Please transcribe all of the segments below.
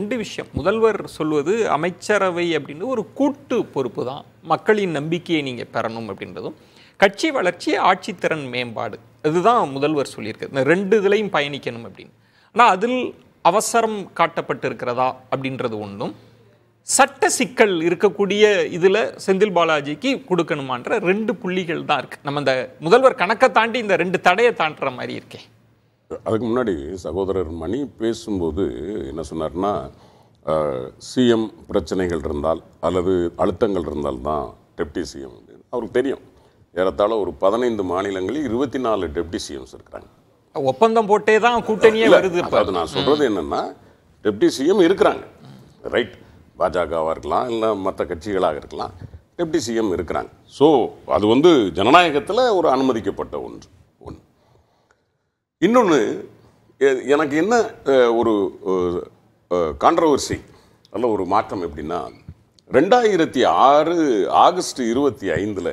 ரெண்டு விஷயம் முதல்வர் சொல்வது அமைச்சரவை அப்படின்னு ஒரு கூட்டு பொறுப்பு தான் மக்களின் நம்பிக்கையை நீங்கள் பெறணும் அப்படின்றதும் கட்சி வளர்ச்சி ஆட்சித்திறன் மேம்பாடு இதுதான் முதல்வர் சொல்லியிருக்கு இந்த ரெண்டு இதுலையும் பயணிக்கணும் அப்படின்னு ஆனால் அதில் அவசரம் காட்டப்பட்டிருக்கிறதா அப்படின்றது ஒன்றும் சட்ட சிக்கல் இருக்கக்கூடிய இதில் செந்தில் பாலாஜிக்கு கொடுக்கணுமான்ற ரெண்டு புள்ளிகள் தான் இருக்குது நம்ம இந்த முதல்வர் கணக்கை தாண்டி இந்த ரெண்டு தடையை தாண்டுற மாதிரி இருக்கேன் அதுக்கு முன்னாடி சகோதரர் மணி பேசும்போது என்ன சொன்னார்னா சிஎம் பிரச்சனைகள் இருந்தால் அல்லது அழுத்தங்கள் இருந்தால் தான் டெப்டி சிஎம் அவருக்கு தெரியும் ஏறத்தாழ ஒரு பதினைந்து மாநிலங்களில் இருபத்தி நாலு டெப்டி சிஎம்ஸ் இருக்கிறாங்க ஒப்பந்தம் போட்டே தான் கூட்டணியே வருது அது நான் சொல்கிறது என்னென்னா டெப்டி சிஎம் இருக்கிறாங்க ரைட் பாஜகவாக இருக்கலாம் இல்லை மற்ற கட்சிகளாக இருக்கலாம் டெப்டி சிஎம் இருக்கிறாங்க ஸோ அது வந்து ஜனநாயகத்தில் ஒரு அனுமதிக்கப்பட்ட ஒன்று இன்னொன்று எனக்கு என்ன ஒரு கான்ட்ரவர்சி நல்ல ஒரு மாற்றம் எப்படின்னா ரெண்டாயிரத்தி ஆறு ஆகஸ்ட் இருபத்தி ஐந்தில்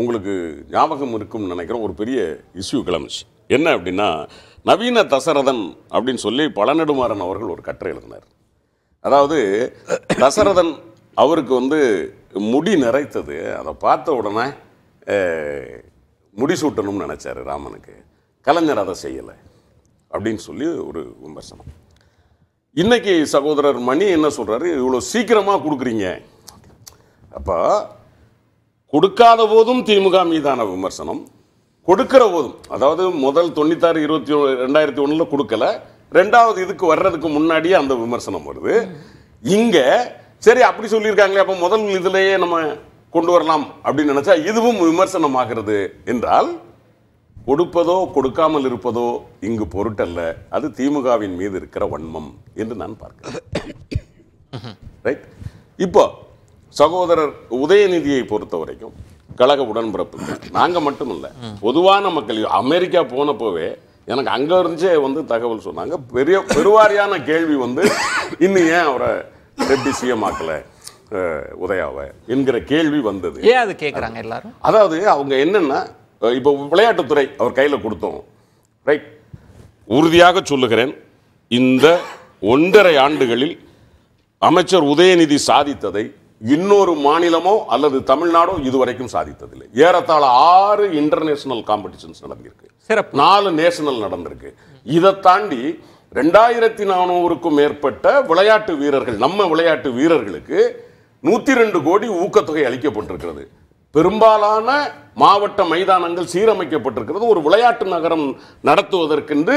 உங்களுக்கு ஞாபகம் இருக்கும்னு நினைக்கிறேன் ஒரு பெரிய இஷ்யூ கிளம்பிச்சு என்ன அப்படின்னா நவீன தசரதன் அப்படின்னு சொல்லி பழநெடுமாறன் அவர்கள் ஒரு கட்டுரை எழுதினார் அதாவது தசரதன் அவருக்கு வந்து முடி நிறைத்தது அதை பார்த்த உடனே முடி சூட்டணும்னு நினச்சார் ராமனுக்கு கலைஞர் அதை செய்யலை அப்படின்னு சொல்லி ஒரு விமர்சனம் இன்றைக்கி சகோதரர் மணி என்ன சொல்கிறாரு இவ்வளோ சீக்கிரமாக கொடுக்குறீங்க அப்போ கொடுக்காத போதும் திமுக மீதான விமர்சனம் கொடுக்கிற போதும் அதாவது முதல் தொண்ணூத்தாறு இருபத்தி ரெண்டாயிரத்தி ஒன்றில் கொடுக்கல ரெண்டாவது இதுக்கு வர்றதுக்கு முன்னாடியே அந்த விமர்சனம் வருது இங்கே சரி அப்படி சொல்லியிருக்காங்களே அப்போ முதல் இதுலேயே நம்ம கொண்டு வரலாம் அப்படின்னு நினச்சா இதுவும் விமர்சனம் ஆகிறது என்றால் கொடுப்பதோ கொடுக்காமல் இருப்பதோ இங்கு பொருட்டல்ல அது திமுகவின் மீது இருக்கிற வன்மம் என்று நான் பார்க்கிறேன் ரைட் இப்போ சகோதரர் உதயநிதியை பொறுத்த வரைக்கும் கழக உடன்பிறப்பு நாங்கள் மட்டும் இல்லை பொதுவான மக்கள் அமெரிக்கா போனப்போவே எனக்கு அங்கே இருந்துச்சே வந்து தகவல் சொன்னாங்க பெரிய பெருவாரியான கேள்வி வந்து இன்னும் ஏன் அவரை டெப்டி சிஎம் ஆக்கலை உதயாவை என்கிற கேள்வி வந்தது ஏன் அது கேட்குறாங்க எல்லாரும் அதாவது அவங்க என்னென்னா இப்போ விளையாட்டுத்துறை அவர் கையில் கொடுத்தோம் ரைட் உறுதியாக சொல்லுகிறேன் இந்த ஒன்றரை ஆண்டுகளில் அமைச்சர் உதயநிதி சாதித்ததை இன்னொரு மாநிலமோ அல்லது தமிழ்நாடோ இதுவரைக்கும் சாதித்ததில்லை ஏறத்தாழ ஆறு இன்டர்நேஷனல் காம்படிஷன்ஸ் நடந்திருக்கு சிறப்பு நாலு நேஷனல் நடந்திருக்கு இதை தாண்டி ரெண்டாயிரத்தி நானூறுக்கும் மேற்பட்ட விளையாட்டு வீரர்கள் நம்ம விளையாட்டு வீரர்களுக்கு நூற்றி ரெண்டு கோடி ஊக்கத்தொகை அளிக்கப்பட்டிருக்கிறது பெரும்பாலான மாவட்ட மைதானங்கள் சீரமைக்கப்பட்டிருக்கிறது ஒரு விளையாட்டு நகரம் நடத்துவதற்கென்று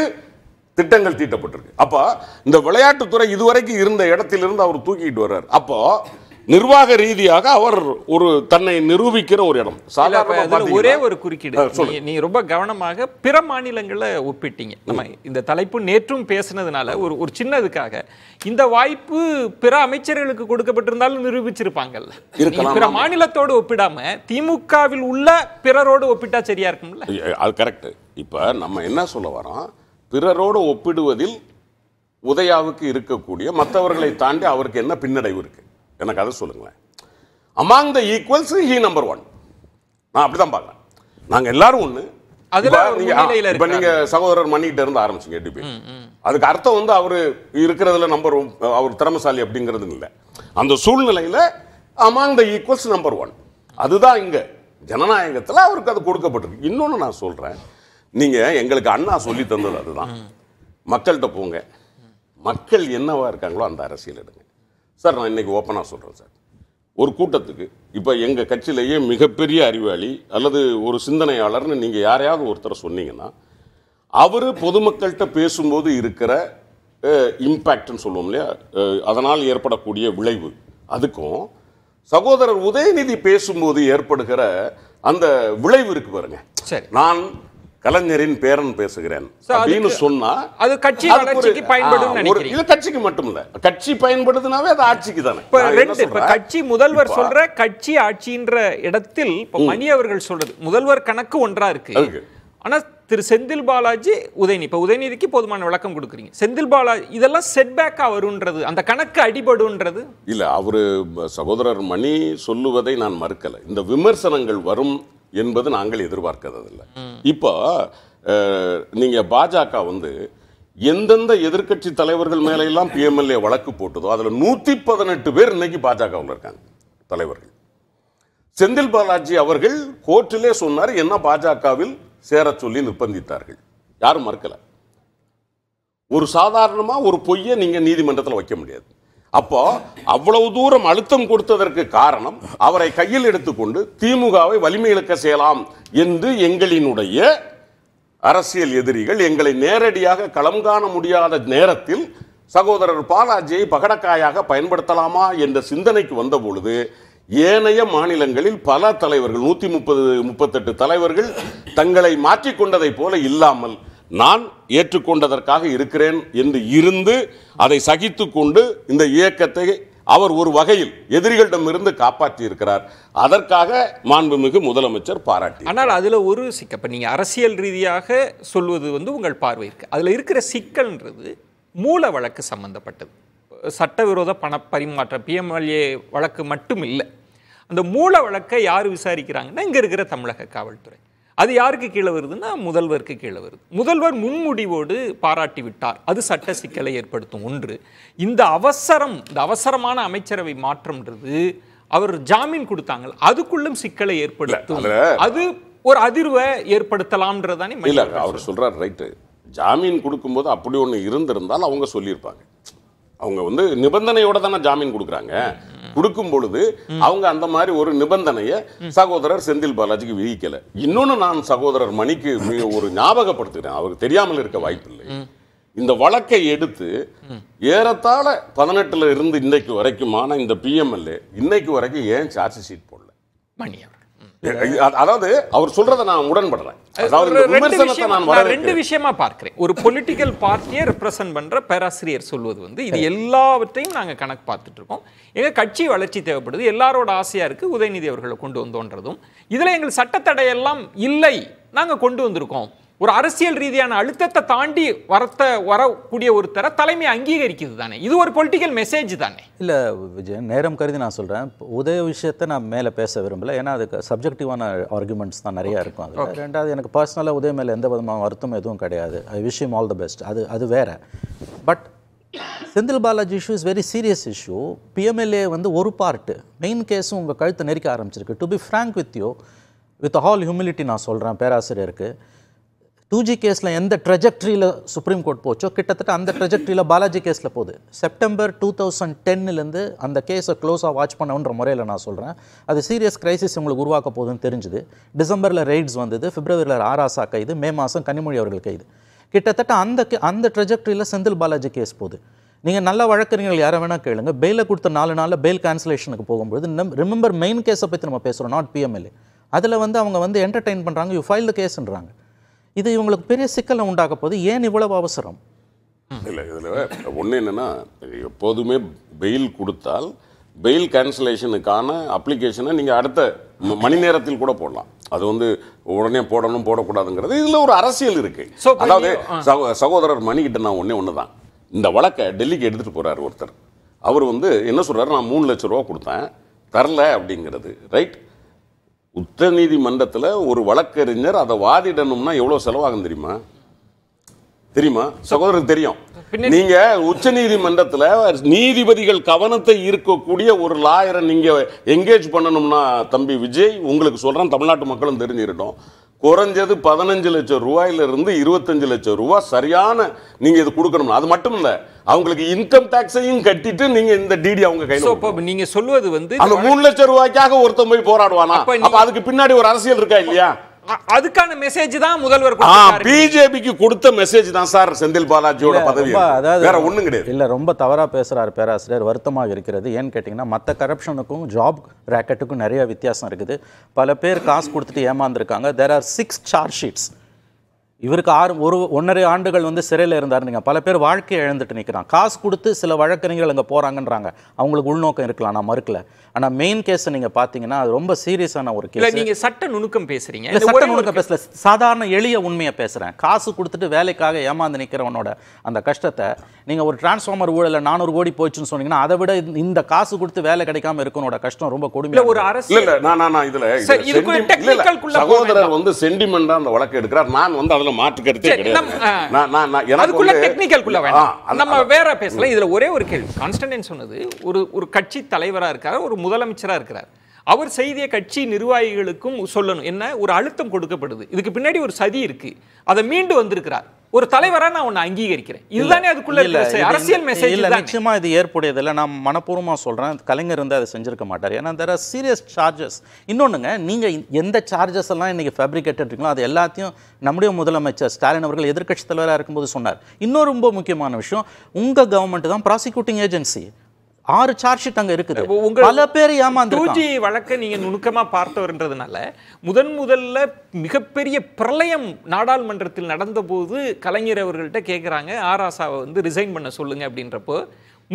திட்டங்கள் தீட்டப்பட்டிருக்கு அப்போ இந்த விளையாட்டுத்துறை இதுவரைக்கும் இருந்த இடத்திலிருந்து அவர் தூக்கிட்டு வர்றார் அப்போது நிர்வாக ரீதியாக அவர் ஒரு தன்னை நிரூபிக்கிற ஒரு இடம் சாதாரண ஒரே ஒரு குறுக்கீடு நீ ரொம்ப கவனமாக பிற மாநிலங்களில் ஒப்பிட்டீங்க நம்ம இந்த தலைப்பு நேற்றும் பேசினதுனால ஒரு ஒரு சின்னதுக்காக இந்த வாய்ப்பு பிற அமைச்சர்களுக்கு கொடுக்கப்பட்டிருந்தாலும் நிரூபிச்சிருப்பாங்கல்ல பிற மாநிலத்தோடு ஒப்பிடாம திமுகவில் உள்ள பிறரோடு ஒப்பிட்டா சரியா இருக்கும்ல அது கரெக்ட் இப்ப நம்ம என்ன சொல்ல வரோம் பிறரோடு ஒப்பிடுவதில் உதயாவுக்கு இருக்கக்கூடிய மற்றவர்களை தாண்டி அவருக்கு என்ன பின்னடைவு இருக்கு எனக்கு அதை சொல்லுங்களேன் among the equals he number one நான் அப்படி தான் பார்க்குறேன் நாங்கள் எல்லாரும் ஒன்று இப்போ நீங்க சகோதரர் மணிக்கிட்ட இருந்து ஆரம்பிச்சீங்க டிபேட் அதுக்கு அர்த்தம் வந்து அவர் இருக்கிறதுல நம்பர் அவர் திறமசாலி அப்படிங்கிறது இல்லை அந்த சூழ்நிலையில் among the equals number one அதுதான் இங்கே ஜனநாயகத்தில் அவருக்கு அது கொடுக்கப்பட்டிருக்கு இன்னொன்று நான் சொல்கிறேன் நீங்கள் எங்களுக்கு அண்ணா சொல்லி தந்தது அதுதான் மக்கள்கிட்ட போங்க மக்கள் என்னவா இருக்காங்களோ அந்த அரசியல் எடுங்க சார் நான் இன்றைக்கி ஓப்பனாக சொல்கிறேன் சார் ஒரு கூட்டத்துக்கு இப்போ எங்கள் கட்சியிலேயே மிகப்பெரிய அறிவாளி அல்லது ஒரு சிந்தனையாளர்னு நீங்கள் யாரையாவது ஒருத்தரை சொன்னீங்கன்னா அவர் பொதுமக்கள்கிட்ட பேசும்போது இருக்கிற இம்பேக்ட்னு சொல்லுவோம் இல்லையா அதனால் ஏற்படக்கூடிய விளைவு அதுக்கும் சகோதரர் உதயநிதி பேசும்போது ஏற்படுகிற அந்த விளைவு இருக்கு பாருங்க சரி நான் கலைஞரின் பேரன் பேசுகிறேன் அப்படின்னு சொன்னா அது கட்சி வளர்ச்சிக்கு பயன்படும் இது கட்சிக்கு மட்டும் இல்ல கட்சி பயன்படுதுனாவே அது ஆட்சிக்கு தானே கட்சி முதல்வர் சொல்ற கட்சி ஆட்சின்ற இடத்தில் மணி அவர்கள் சொல்றது முதல்வர் கணக்கு ஒன்றா இருக்கு ஆனா திரு செந்தில் பாலாஜி உதயநிதி இப்ப உதயநிதிக்கு போதுமான விளக்கம் கொடுக்குறீங்க செந்தில் பாலாஜி இதெல்லாம் செட்பேக்காக வருன்றது அந்த கணக்கு அடிபடுன்றது இல்ல அவரு சகோதரர் மணி சொல்லுவதை நான் மறுக்கலை இந்த விமர்சனங்கள் வரும் என்பது நாங்கள் எதிர்பார்க்கிறதில்லை இப்போ நீங்கள் பாஜக வந்து எந்தெந்த எதிர்கட்சி தலைவர்கள் மேலையெல்லாம் பிஎம்எல்ஏ வழக்கு போட்டதோ அதில் நூற்றி பதினெட்டு பேர் இன்னைக்கு பாஜகவில் இருக்காங்க தலைவர்கள் செந்தில் பாலாஜி அவர்கள் கோர்ட்டிலே சொன்னார் என்ன பாஜகவில் சேர சொல்லி நிர்பந்தித்தார்கள் யாரும் மறுக்கலை ஒரு சாதாரணமாக ஒரு பொய்யை நீங்கள் நீதிமன்றத்தில் வைக்க முடியாது அப்போ அவ்வளவு தூரம் அழுத்தம் கொடுத்ததற்கு காரணம் அவரை கையில் எடுத்துக்கொண்டு திமுகவை வலிமை இழக்க செய்யலாம் என்று எங்களினுடைய அரசியல் எதிரிகள் எங்களை நேரடியாக களம் காண முடியாத நேரத்தில் சகோதரர் பாலாஜியை பகடக்காயாக பயன்படுத்தலாமா என்ற சிந்தனைக்கு வந்தபொழுது ஏனைய மாநிலங்களில் பல தலைவர்கள் நூற்றி முப்பது முப்பத்தெட்டு தலைவர்கள் தங்களை மாற்றிக்கொண்டதைப் போல இல்லாமல் நான் ஏற்றுக்கொண்டதற்காக இருக்கிறேன் என்று இருந்து அதை சகித்து கொண்டு இந்த இயக்கத்தை அவர் ஒரு வகையில் எதிரிகளிடமிருந்து காப்பாற்றி இருக்கிறார் அதற்காக மாண்புமிகு முதலமைச்சர் பாராட்டி ஆனால் அதில் ஒரு சிக்கல் இப்போ நீங்கள் அரசியல் ரீதியாக சொல்வது வந்து உங்கள் பார்வை இருக்குது அதில் இருக்கிற சிக்கல்ன்றது மூல வழக்கு சம்பந்தப்பட்டது சட்டவிரோத பண பரிமாற்ற பிஎம்எல்ஏ வழக்கு மட்டும் இல்லை அந்த மூல வழக்கை யார் விசாரிக்கிறாங்கன்னா இங்கே இருக்கிற தமிழக காவல்துறை அது யாருக்கு கீழே வருதுன்னா முதல்வருக்கு கீழே வருது முதல்வர் முன்முடிவோடு பாராட்டி விட்டார் அது சட்ட சிக்கலை ஏற்படுத்தும் ஒன்று இந்த அவசரம் இந்த அவசரமான அமைச்சரவை மாற்றம்ன்றது அவர் ஜாமீன் கொடுத்தாங்க அதுக்குள்ளும் சிக்கலை ஏற்படுத்தும் அது ஒரு அதிர்வை ஏற்படுத்தலாம்ன்றதானே அவர் சொல்றாரு ரைட்டு ஜாமீன் கொடுக்கும்போது அப்படி ஒன்று இருந்திருந்தால் அவங்க சொல்லியிருப்பாங்க அவங்க வந்து நிபந்தனையோட தானே ஜாமீன் கொடுக்குறாங்க கொடுக்கும் பொழுது அவங்க அந்த மாதிரி ஒரு நிபந்தனையை சகோதரர் செந்தில் பாலாஜிக்கு விதிக்கல இன்னொன்னு நான் சகோதரர் மணிக்கு ஒரு ஞாபகப்படுத்துகிறேன் அவருக்கு தெரியாமல் இருக்க வாய்ப்பு இல்லை இந்த வழக்கை எடுத்து ஏறத்தாழ பதினெட்டுல இருந்து இன்னைக்கு வரைக்குமான இந்த பிஎம்எல்ஏ இன்னைக்கு வரைக்கும் ஏன் சார்ஜ் ஷீட் போடல மணி அதாவது அவர் சொல்றதை நான் உடன்படுறேன் ரெண்டு விஷயமா பார்க்கிறேன் ஒரு பொலிட்டிக்கல் பார்ட்டியை ரெப்ரசன்ட் பண்ற பேராசிரியர் சொல்வது வந்து இது எல்லாவற்றையும் நாங்க கணக்கு பார்த்துட்டு இருக்கோம் எங்க கட்சி வளர்ச்சி தேவைப்படுது எல்லாரோட ஆசையா இருக்கு உதயநிதி அவர்களை கொண்டு வந்தோன்றதும் இதுல எங்கள் எல்லாம் இல்லை நாங்க கொண்டு வந்திருக்கோம் ஒரு அரசியல் ரீதியான அழுத்தத்தை தாண்டி வரத்த வரக்கூடிய ஒருத்தரை தலைமை அங்கீகரிக்கிறது தானே இது ஒரு பொலிட்டிக்கல் மெசேஜ் தானே இல்லை விஜய் நேரம் கருதி நான் சொல்கிறேன் உதய விஷயத்தை நான் மேலே பேச விரும்பலை ஏன்னா அதுக்கு சப்ஜெக்டிவான ஆர்குமெண்ட்ஸ் தான் நிறையா இருக்கும் அதில் ரெண்டாவது எனக்கு பர்சனலாக உதய மேலே எந்த விதமான வருத்தம் எதுவும் கிடையாது I wish him all the best அது அது வேறு but Senthil Balaji issue is very serious issue PMLA வந்து ஒரு பார்ட்டு மெயின் கேஸும் உங்கள் கழுத்தை நெரிக்க ஆரம்பிச்சிருக்கு to be frank with you with all humility நான் சொல்கிறேன் பேராசிரியருக்கு టూ கேஸில் எந்த ఎంత சுப்ரீம் கோர்ட் போச்சோ கிட்டத்தட்ட அந்த ட்ரெஜெக்டரியில் பாலாஜி கேஸில் போகுது செப்டம்பர் டூ தௌசண்ட் டென்னிலேருந்து அந்த கேஸை க்ளோஸாக வாட்ச் பண்ணவுன்ற முறையில் நான் சொல்கிறேன் அது சீரியஸ் கிரைசிஸ் உங்களுக்கு உருவாக்க போகுதுன்னு தெரிஞ்சுது டிசம்பரில் ரெய்ட்ஸ் வந்தது பிப்ரவரியில் ஆராசா கைது மே மாதம் கனிமொழி அவர்கள் கைது கிட்டத்தட்ட அந்த கே அந்த ட்ரெஜெக்டரியில் செந்தில் பாலாஜி கேஸ் போகுது நீங்கள் நல்ல வழக்கறிஞர்கள் யாரை வேணால் கேளுங்க பெயிலை கொடுத்த நாலு நாளில் பெயில் கேன்சலேஷனுக்கு போகும்போது ரிமெம்பர் மெயின் கேஸை பற்றி நம்ம பேசுகிறோம் நாட் பிஎம்எல்ஏ அதில் வந்து அவங்க வந்து என்டர்டெயின் பண்ணுறாங்க யூ ஃபைல் த கேஸுன்றாங்க இது இவங்களுக்கு பெரிய சிக்கலை உண்டாக போது ஏன் இவ்வளவு அவசரம் இல்லை இதில் ஒன்று என்னென்னா எப்போதுமே பெயில் கொடுத்தால் பெயில் கேன்சலேஷனுக்கான அப்ளிகேஷனை நீங்கள் அடுத்த மணி நேரத்தில் கூட போடலாம் அது வந்து உடனே போடணும் போடக்கூடாதுங்கிறது இதில் ஒரு அரசியல் இருக்குது அதாவது சகோதரர் மணிக்கிட்ட நான் ஒன்றே ஒன்று தான் இந்த வழக்கை டெல்லிக்கு எடுத்துகிட்டு போகிறார் ஒருத்தர் அவர் வந்து என்ன சொல்கிறார் நான் மூணு லட்ச ரூபா கொடுத்தேன் தரல அப்படிங்கிறது ரைட் உச்ச நீதிமன்றத்தில் ஒரு வழக்கறிஞர் அதை வாதிடணும்னா எவ்வளோ செலவாகும் தெரியுமா தெரியுமா சகோதரருக்கு தெரியும் நீங்க உச்ச நீதிமன்றத்துல நீதிபதிகள் கவனத்தை ஈர்க்கக்கூடிய ஒரு லாயரை நீங்க எங்கேஜ் பண்ணணும்னா தம்பி விஜய் உங்களுக்கு சொல்றேன் தமிழ்நாட்டு மக்களும் தெரிஞ்சிருக்கட்டும் குறைஞ்சது பதினஞ்சு லட்சம் ரூபாயிலிருந்து இருபத்தஞ்சு லட்சம் ரூபா சரியான நீங்கள் இது கொடுக்கணும் அது மட்டும் இல்லை அவங்களுக்கு இன்கம் டாக்ஸையும் கட்டிட்டு நீங்க இந்த டிடி அவங்க கையில நீங்க சொல்வது வந்து அந்த மூணு லட்சம் ரூபாய்க்காக ஒருத்தன் போய் போராடுவானா அப்போ அதுக்கு பின்னாடி ஒரு அரசியல் இருக்கா இல்லையா அதுக்கான மெசேஜ் தான் முதல்வர் பிஜேபிக்கு கொடுத்த மெசேஜ் தான் சார் செந்தில் பாலாஜியோட பதவி அதாவது வேற ஒண்ணும் கிடையாது இல்ல ரொம்ப தவறா பேசுறாரு பேராசிரியர் வருத்தமாக இருக்கிறது ஏன்னு கேட்டீங்கன்னா மத்த கரப்ஷனுக்கும் ஜாப் ரேக்கெட்டுக்கும் நிறைய வித்தியாசம் இருக்குது பல பேர் காசு கொடுத்துட்டு ஏமாந்துருக்காங்க there are six charge sheets இவருக்கு ஆறு ஒரு ஒன்றரை ஆண்டுகள் வந்து சிறையில் இருந்தார் நீங்கள் பல பேர் வாழ்க்கையை இழந்துட்டு நிற்கிறான் காசு கொடுத்து சில வழக்கறிஞர்கள் அங்கே போகிறாங்கன்றாங்க அவங்களுக்கு உள்நோக்கம் இருக்கலாம் நான் மறுக்கல ஆனால் மெயின் கேஸை நீங்கள் பார்த்தீங்கன்னா அது ரொம்ப சீரியஸான ஒரு கேஸ் நீங்கள் சட்ட நுணுக்கம் பேசுகிறீங்க இல்லை சட்ட நுணுக்கம் பேசல சாதாரண எளிய உண்மையை பேசுகிறேன் காசு கொடுத்துட்டு வேலைக்காக ஏமாந்து நிற்கிறவனோட அந்த கஷ்டத்தை நீங்கள் ஒரு டிரான்ஸ்ஃபார்மர் ஊழலில் நானூறு கோடி போச்சுன்னு சொன்னீங்கன்னா அதை விட இந்த காசு கொடுத்து வேலை கிடைக்காம இருக்கனோட கஷ்டம் ரொம்ப கொடுமையாக ஒரு அரசு இல்லை நான் நான் இதில் சகோதரர் வந்து சென்டிமெண்ட்டாக அந்த வழக்கு எடுக்கிறார் நான் வந்து அதில் அதுல மாற்று கருத்தே கிடையாது நம்ம வேற பேசல இதுல ஒரே ஒரு கேள்வி கான்ஸ்டன்டைன் சொன்னது ஒரு ஒரு கட்சி தலைவரா இருக்காரு ஒரு முதலமைச்சரா இருக்கிறார் அவர் செய்திய கட்சி நிர்வாகிகளுக்கும் சொல்லணும் என்ன ஒரு அழுத்தம் கொடுக்கப்படுது இதுக்கு பின்னாடி ஒரு சதி இருக்கு அதை மீண்டு வந்திருக்கிறார் ஒரு தலைவராக நான் உன்னை அங்கீகரிக்கிறேன் இதுதானே அதுக்குள்ள அரசியல் மெசேஜ் இல்லை நிச்சயமா இது ஏற்புடையதில்ல நான் மனப்பூர்வமா சொல்றேன் கலைஞர் வந்து அதை செஞ்சிருக்க மாட்டார் ஏன்னா தர சீரியஸ் சார்ஜஸ் இன்னொன்னுங்க நீங்க எந்த சார்ஜஸ் எல்லாம் இன்னைக்கு ஃபேப்ரிகேட்டட் இருக்கீங்களோ அது எல்லாத்தையும் நம்முடைய முதலமைச்சர் ஸ்டாலின் அவர்கள் எதிர்க்கட்சி தலைவராக இருக்கும்போது சொன்னார் இன்னொரு ரொம்ப முக்கியமான விஷயம் உங்க கவர்மெண்ட் தான் ப்ராசிக்யூட்டிங் ஏஜென்சி ஆறு சார்ஜ் ஷீட் அங்கே இருக்குது பல பேர் ஏமாந்து டூஜி வழக்கை நீங்கள் நுணுக்கமாக பார்த்தவர்ன்றதுனால முதன் முதல்ல மிகப்பெரிய பிரளயம் நாடாளுமன்றத்தில் நடந்தபோது கலைஞர் அவர்கள்ட்ட கேட்குறாங்க ஆர் ஆசாவை வந்து ரிசைன் பண்ண சொல்லுங்க அப்படின்றப்போ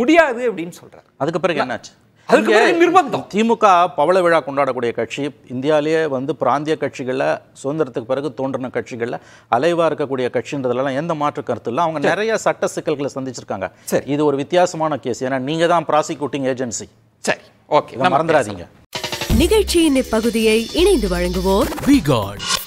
முடியாது அப்படின்னு சொல்கிறார் அதுக்கப்புறம் என்னாச்சு அதுக்கு நிர்பந்தம் திமுக பவள விழா கொண்டாடக்கூடிய கட்சி இந்தியாவிலேயே வந்து பிராந்திய கட்சிகளில் சுதந்திரத்துக்கு பிறகு தோன்றின கட்சிகளில் அலைவாக இருக்கக்கூடிய கட்சின்றதுலாம் எந்த மாற்று கருத்து இல்லை அவங்க நிறைய சட்ட சிக்கல்களை சந்திச்சிருக்காங்க சரி இது ஒரு வித்தியாசமான கேஸ் ஏன்னா நீங்கள் தான் ப்ராசிக்யூட்டிங் ஏஜென்சி சரி ஓகே மறந்துடாதீங்க நிகழ்ச்சியின் இப்பகுதியை இணைந்து வழங்குவோர் வி காட்